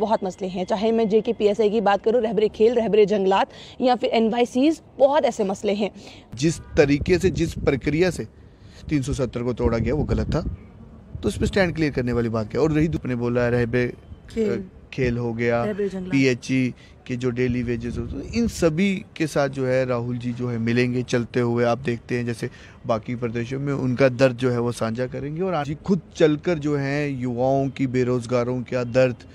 बहुत मसले हैं चाहे मैं जे के पी एस आई की बात करूँ रहबरे खेल रहबरे जंगलात या फिर एन बहुत ऐसे मसले हैं जिस तरीके से जिस प्रक्रिया से 370 को तोड़ा गया वो गलत था तो उस पर स्टैंड क्लियर करने वाली बात क्या और रही ने बोला रहबे खेल।, खेल हो गया पी एच ई के जो डेली वेजेस होते तो इन सभी के साथ जो है राहुल जी जो है मिलेंगे चलते हुए आप देखते हैं जैसे बाकी प्रदेशों में उनका दर्द जो है वो साझा करेंगे और आज खुद चलकर जो है युवाओं की बेरोजगारों का दर्द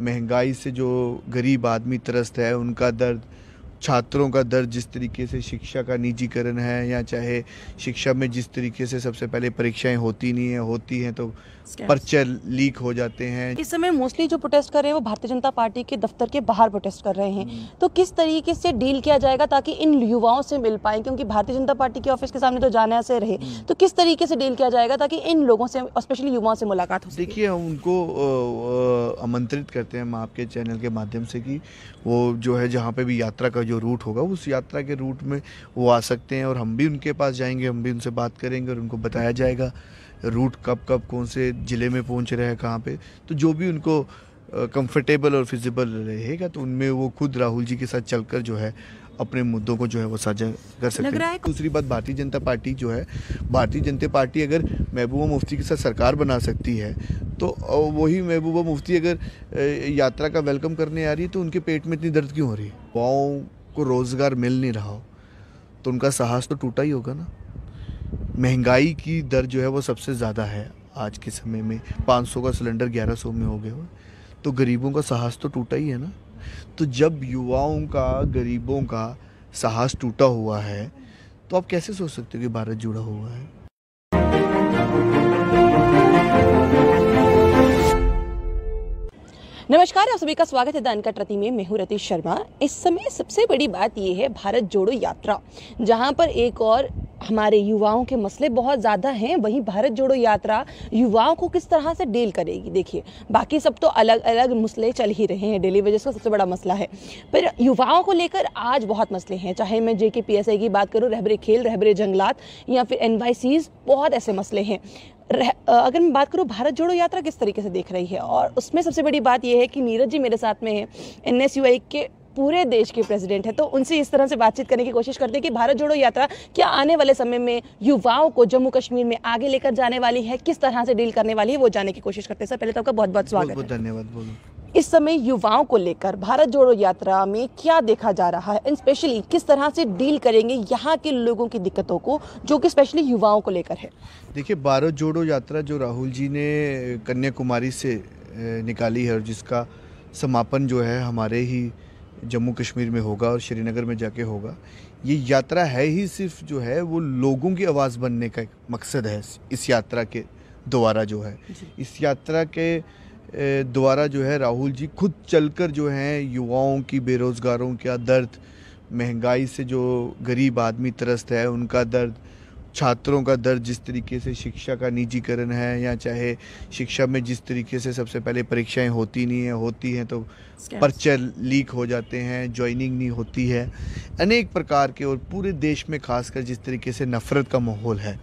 महंगाई से जो गरीब आदमी त्रस्त है उनका दर्द छात्रों का दर्ज जिस तरीके से शिक्षा का निजीकरण है या चाहे शिक्षा में जिस तरीके से सबसे पहले परीक्षाएं होती नहीं है होती हैं तो पर्चे लीक हो जाते हैं इस समय मोस्टली जो प्रोटेस्ट कर रहे हैं वो भारतीय जनता पार्टी के दफ्तर के बाहर प्रोटेस्ट कर रहे हैं हम्म। तो किस तरीके से डील किया जाएगा ताकि इन युवाओं से मिल पाए क्योंकि भारतीय जनता पार्टी के ऑफिस के सामने तो जाने से रहे हम्म। तो किस तरीके से डील किया जाएगा ताकि इन लोगों से स्पेशली युवाओं से मुलाकात हो देखिए हम उनको आमंत्रित करते हैं हम आपके चैनल के माध्यम से कि वो जो है जहाँ पे भी यात्रा का जो रूट होगा उस यात्रा के रूट में वो आ सकते हैं और हम भी उनके पास जाएंगे हम भी उनसे बात करेंगे और उनको बताया जाएगा रूट कब कब कौन से ज़िले में पहुंच रहे हैं कहाँ पे तो जो भी उनको कंफर्टेबल और फिजिबल रहेगा तो उनमें वो खुद राहुल जी के साथ चलकर जो है अपने मुद्दों को जो है वो साझा कर सकते हैं दूसरी बात भारतीय जनता पार्टी जो है भारतीय जनता पार्टी अगर महबूबा मुफ्ती के साथ सरकार बना सकती है तो वही महबूबा मुफ्ती अगर यात्रा का वेलकम करने आ रही है तो उनके पेट में इतनी दर्द क्यों हो रही है गाँव को रोज़गार मिल नहीं रहा हो तो उनका साहस तो टूटा ही होगा ना महंगाई की दर जो है वो सबसे ज़्यादा है आज के समय में 500 का सिलेंडर 1100 में हो गया हो तो गरीबों का साहस तो टूटा ही है ना तो जब युवाओं का गरीबों का साहस टूटा हुआ है तो आप कैसे सोच सकते हो कि भारत जुड़ा हुआ है नमस्कार आप सभी का स्वागत है द अनकट रति में मैं हूं रति शर्मा इस समय सबसे बड़ी बात यह है भारत जोड़ो यात्रा जहां पर एक और हमारे युवाओं के मसले बहुत ज़्यादा हैं वहीं भारत जोड़ो यात्रा युवाओं को किस तरह से डील करेगी देखिए बाकी सब तो अलग अलग मसले चल ही रहे हैं डेली वेजेस का सबसे बड़ा मसला है पर युवाओं को लेकर आज बहुत मसले हैं चाहे मैं जे पी एस आई की बात करूँ रहबरे खेल रहबरे जंगलात या फिर एन बहुत ऐसे मसले हैं अगर मैं बात करूँ भारत जोड़ो यात्रा किस तरीके से देख रही है और उसमें सबसे बड़ी बात यह है कि नीरज जी मेरे साथ में है एन के पूरे देश के प्रेसिडेंट है तो उनसे इस तरह से बातचीत करने की कोशिश करते हैं कि भारत जोड़ो यात्रा क्या आने वाले समय में युवाओं को जम्मू कश्मीर में आगे लेकर जाने वाली है किस तरह से डील करने वाली है वो जाने की कोशिश करते हैं सर पहले तो आपका बहुत बहुत स्वागत धन्यवाद इस समय युवाओं को लेकर भारत जोड़ो यात्रा में क्या देखा जा रहा है एंड स्पेशली किस तरह से डील करेंगे यहाँ के लोगों की दिक्कतों को जो कि स्पेशली युवाओं को लेकर है देखिए भारत जोड़ो यात्रा जो राहुल जी ने कन्याकुमारी से निकाली है और जिसका समापन जो है हमारे ही जम्मू कश्मीर में होगा और श्रीनगर में जाके होगा ये यात्रा है ही सिर्फ जो है वो लोगों की आवाज़ बनने का मकसद है इस यात्रा के द्वारा जो है इस यात्रा के द्वारा जो है राहुल जी खुद चलकर जो हैं युवाओं की बेरोज़गारों का दर्द महंगाई से जो गरीब आदमी त्रस्त है उनका दर्द छात्रों का दर्द जिस तरीके से शिक्षा का निजीकरण है या चाहे शिक्षा में जिस तरीके से सबसे पहले परीक्षाएं होती नहीं है होती हैं तो पर्चे लीक हो जाते हैं ज्वाइनिंग नहीं होती है अनेक प्रकार के और पूरे देश में खासकर जिस तरीके से नफ़रत का माहौल है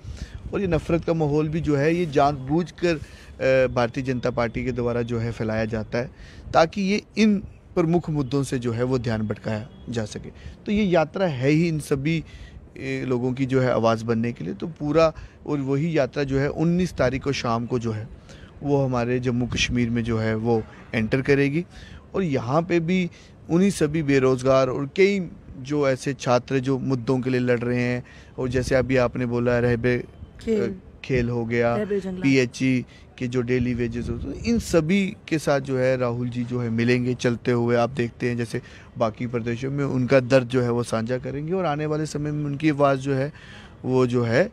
और ये नफ़रत का माहौल भी जो है ये जानबूझकर भारतीय जनता पार्टी के द्वारा जो है फैलाया जाता है ताकि ये इन प्रमुख मुद्दों से जो है वो ध्यान भटकाया जा सके तो ये यात्रा है ही इन सभी लोगों की जो है आवाज़ बनने के लिए तो पूरा और वही यात्रा जो है उन्नीस तारीख को शाम को जो है वो हमारे जम्मू कश्मीर में जो है वो एंटर करेगी और यहाँ पे भी उन्हीं सभी बेरोज़गार और कई जो ऐसे छात्र जो मुद्दों के लिए लड़ रहे हैं और जैसे अभी आपने बोला रहबे खेल, हो गया पीएचई के जो डेली वेजेस होते हैं इन सभी के साथ जो है राहुल जी जो है मिलेंगे चलते हुए आप देखते हैं जैसे बाकी प्रदेशों में उनका दर्द जो है वो साझा करेंगे और आने वाले समय में उनकी आवाज़ जो है वो जो है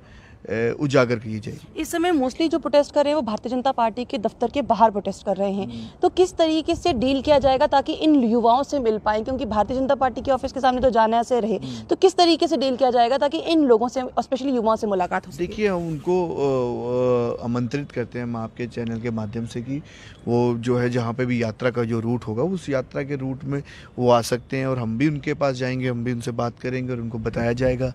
उजागर की जाए इस समय मोस्टली जो प्रोटेस्ट कर रहे हैं वो भारतीय जनता पार्टी के दफ्तर के बाहर प्रोटेस्ट कर रहे हैं हम्म। तो किस तरीके से डील किया जाएगा ताकि इन युवाओं से मिल पाए क्योंकि भारतीय जनता पार्टी के ऑफिस के सामने तो जाने से रहे हम्म। तो किस तरीके से डील किया जाएगा ताकि इन लोगों से स्पेशली युवाओं से मुलाकात हो देखिए हम उनको आमंत्रित करते हैं हम आपके चैनल के माध्यम से कि वो जो है जहाँ पे भी यात्रा का जो रूट होगा उस यात्रा के रूट में वो आ सकते हैं और हम भी उनके पास जाएंगे हम भी उनसे बात करेंगे और उनको बताया जाएगा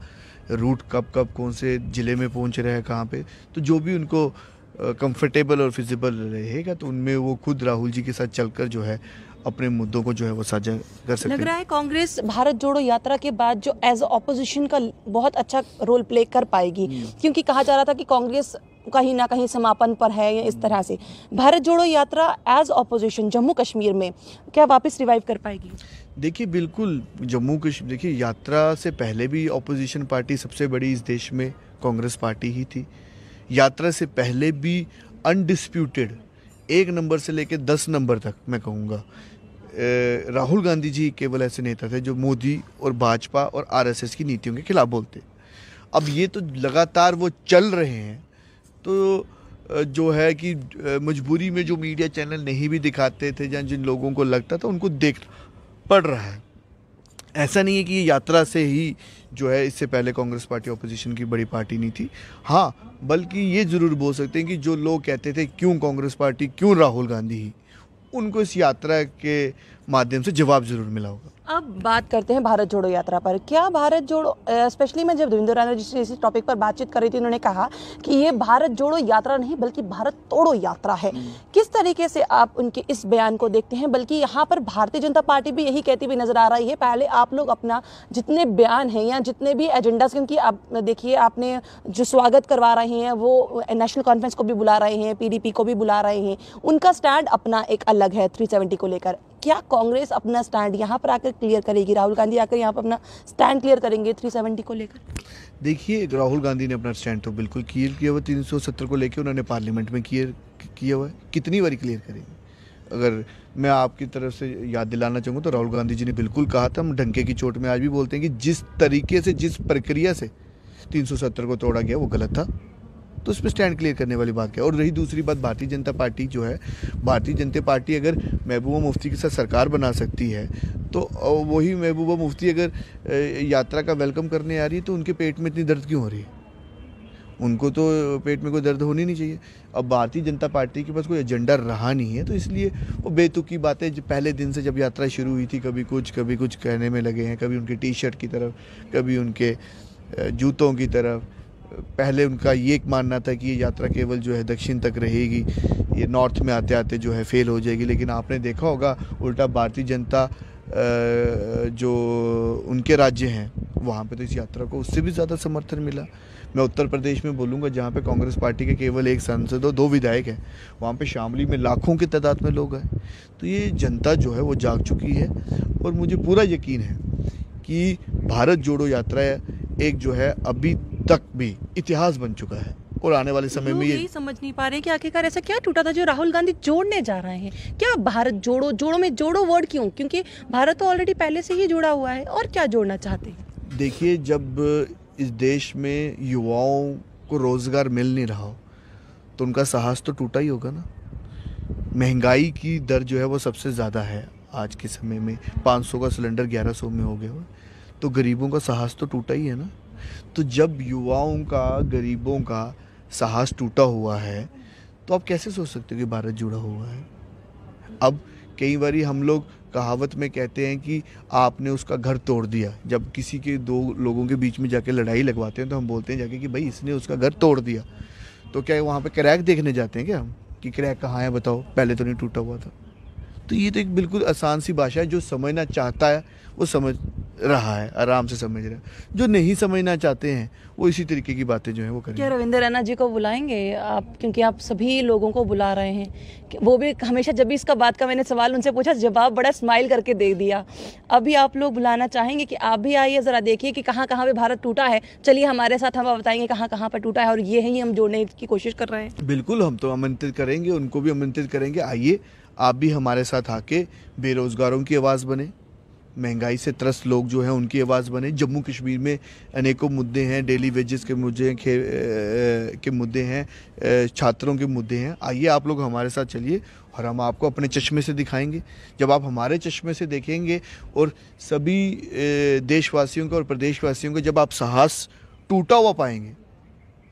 रूट कब कब कौन से ज़िले में पहुंच रहा है कहाँ पे तो जो भी उनको कंफर्टेबल और फिजिबल रहेगा तो उनमें वो खुद राहुल जी के साथ चलकर जो है अपने मुद्दों को जो है वो साझा कर सकते लग रहा है कांग्रेस भारत जोड़ो यात्रा के बाद जो एज ऑपोजिशन का बहुत अच्छा रोल प्ले कर पाएगी हम्म। क्योंकि कहा जा रहा था कि कांग्रेस कहीं ना कहीं समापन पर है या इस तरह से भारत जोड़ो यात्रा एज ऑपोजिशन जम्मू कश्मीर में क्या वापस रिवाइव कर पाएगी देखिए बिल्कुल जम्मू कश्मीर देखिए यात्रा से पहले भी ऑपोजिशन पार्टी सबसे बड़ी इस देश में कांग्रेस पार्टी ही थी यात्रा से पहले भी अनडिस्प्यूटेड एक नंबर से लेकर दस नंबर तक मैं कहूँगा राहुल गांधी जी केवल ऐसे नेता थे जो मोदी और भाजपा और आरएसएस की नीतियों के खिलाफ बोलते अब ये तो लगातार वो चल रहे हैं तो जो है कि मजबूरी में जो मीडिया चैनल नहीं भी दिखाते थे या जिन लोगों को लगता था उनको देखना पड़ रहा है ऐसा नहीं है कि ये यात्रा से ही जो है इससे पहले कांग्रेस पार्टी ऑपोजिशन की बड़ी पार्टी नहीं थी हाँ बल्कि ये ज़रूर बोल सकते हैं कि जो लोग कहते थे क्यों कांग्रेस पार्टी क्यों राहुल गांधी ही उनको इस यात्रा के माध्यम से जवाब जरूर मिला होगा अब बात करते हैं भारत जोड़ो यात्रा पर क्या भारत जोड़ो स्पेशली मैं जब रविंद्र राणा जी से इसी टॉपिक पर बातचीत कर रही थी उन्होंने कहा कि ये भारत जोड़ो यात्रा नहीं बल्कि भारत तोड़ो यात्रा है हम्म। किस तरीके से आप उनके इस बयान को देखते हैं बल्कि यहाँ पर भारतीय जनता पार्टी भी यही कहती हुई नजर आ रही है पहले आप लोग अपना जितने बयान है या जितने भी एजेंडाज क्योंकि आप देखिए आपने जो स्वागत करवा रहे हैं वो नेशनल कॉन्फ्रेंस को भी बुला रहे हैं पीडीपी को भी बुला रहे हैं उनका स्टैंड अपना एक अलग है थ्री को लेकर क्या कांग्रेस अपना स्टैंड यहाँ पर आकर क्लियर करेगी राहुल गांधी आकर यहाँ पर अपना स्टैंड क्लियर करेंगे 370 को लेकर देखिए राहुल गांधी ने अपना स्टैंड तो बिल्कुल क्लियर किया हुआ सत्तर को लेकर उन्होंने पार्लियामेंट में क्लियर किया हुआ है कितनी बारी क्लियर करेंगे अगर मैं आपकी तरफ से याद दिलाना चाहूँगा तो राहुल गांधी जी ने बिल्कुल कहा था हम ढंके की चोट में आज भी बोलते हैं कि जिस तरीके से जिस प्रक्रिया से 370 को तोड़ा गया वो गलत था तो उस पर स्टैंड क्लियर करने वाली बात क्या और रही दूसरी बात भारतीय जनता पार्टी जो है भारतीय जनता पार्टी अगर महबूबा मुफ्ती के साथ सरकार बना सकती है तो वही महबूबा मुफ्ती अगर यात्रा का वेलकम करने आ रही है तो उनके पेट में इतनी दर्द क्यों हो रही है उनको तो पेट में कोई दर्द होनी नहीं चाहिए अब भारतीय जनता पार्टी के पास कोई एजेंडा रहा नहीं है तो इसलिए वो बेतुकी बातें जो पहले दिन से जब यात्रा शुरू हुई थी कभी कुछ कभी कुछ कहने में लगे हैं कभी उनके टी शर्ट की तरफ कभी उनके जूतों की तरफ पहले उनका ये एक मानना था कि ये यात्रा केवल जो है दक्षिण तक रहेगी ये नॉर्थ में आते आते जो है फेल हो जाएगी लेकिन आपने देखा होगा उल्टा भारतीय जनता जो उनके राज्य हैं वहाँ पे तो इस यात्रा को उससे भी ज़्यादा समर्थन मिला मैं उत्तर प्रदेश में बोलूँगा जहाँ पे कांग्रेस पार्टी के केवल एक सांसद और दो विधायक हैं वहाँ पे शामली में लाखों की तादाद में लोग आए तो ये जनता जो है वो जाग चुकी है और मुझे पूरा यकीन है कि भारत जोड़ो यात्रा एक जो है अभी तक भी इतिहास बन चुका है और आने वाले समय में ये समझ नहीं पा रहे कि आखिरकार ऐसा क्या टूटा था जो राहुल गांधी जोड़ने जा रहे हैं क्या भारत जोड़ो जोड़ो में जोड़ो वर्ड क्यों क्योंकि भारत तो ऑलरेडी पहले से ही जुड़ा हुआ है और क्या जोड़ना चाहते हैं देखिए जब इस देश में युवाओं को रोजगार मिल नहीं रहा हो तो उनका साहस तो टूटा ही होगा ना महंगाई की दर जो है वो सबसे ज़्यादा है आज के समय में 500 का सिलेंडर 1100 में हो गया तो गरीबों का साहस तो टूटा ही है ना तो जब युवाओं का गरीबों का साहस टूटा हुआ है तो आप कैसे सोच सकते हो कि भारत जुड़ा हुआ है अब कई बार हम लोग कहावत में कहते हैं कि आपने उसका घर तोड़ दिया जब किसी के दो लोगों के बीच में जाके लड़ाई लगवाते हैं तो हम बोलते हैं जाके कि भाई इसने उसका घर तोड़ दिया तो क्या वहाँ पे क्रैक देखने जाते हैं क्या हम कि क्रैक कहाँ है बताओ पहले तो नहीं टूटा हुआ था तो ये तो एक बिल्कुल आसान सी भाषा है जो समझना चाहता है वो समझ रहा है आराम से समझ रहा है जो नहीं समझना चाहते हैं वो इसी तरीके की बातें जो है वो करेंगे क्या रविंद्र रैना जी को बुलाएंगे आप क्योंकि आप सभी लोगों को बुला रहे हैं वो भी हमेशा जब भी इसका बात का मैंने सवाल उनसे पूछा जवाब बड़ा स्माइल करके दे दिया अभी आप लोग बुलाना चाहेंगे कि आप भी आइए ज़रा देखिए कि कहाँ कहाँ पर भारत टूटा है चलिए हमारे साथ हम बताएंगे कहाँ कहाँ पर टूटा है और ये ही हम जोड़ने की कोशिश कर रहे हैं बिल्कुल हम तो आमंत्रित करेंगे उनको भी आमंत्रित करेंगे आइए आप भी हमारे साथ आके बेरोज़गारों की आवाज़ बने महंगाई से त्रस्त लोग जो हैं उनकी आवाज़ बने जम्मू कश्मीर में अनेकों मुद्दे हैं डेली वेजेस के मुद्दे हैं खे के मुद्दे हैं छात्रों के मुद्दे हैं आइए आप लोग हमारे साथ चलिए और हम आपको अपने चश्मे से दिखाएंगे जब आप हमारे चश्मे से देखेंगे और सभी देशवासियों का और प्रदेशवासियों का जब आप साहस टूटा हुआ पाएंगे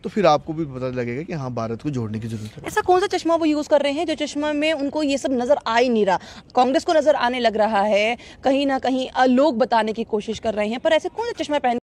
तो फिर आपको भी पता लगेगा कि हाँ भारत को जोड़ने की जरूरत है ऐसा कौन सा चश्मा वो यूज़ कर रहे हैं जो चश्मा में उनको ये सब नज़र आ ही नहीं रहा कांग्रेस को नज़र आने लग रहा है कहीं ना कहीं लोग बताने की कोशिश कर रहे हैं पर ऐसे कौन सा चश्मा पहन